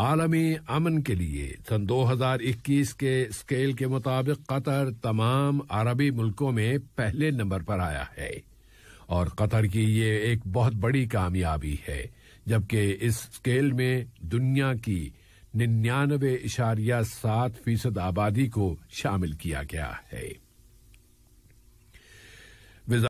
आलमी अमन के लिए सन 2021 के स्केल के मुताबिक कतर तमाम अरबी मुल्कों में पहले नंबर पर आया है और कतर की ये एक बहुत बड़ी कामयाबी है जबकि इस स्केल में दुनिया की निन्यानवे इशारिया सात फीसद आबादी को शामिल किया गया है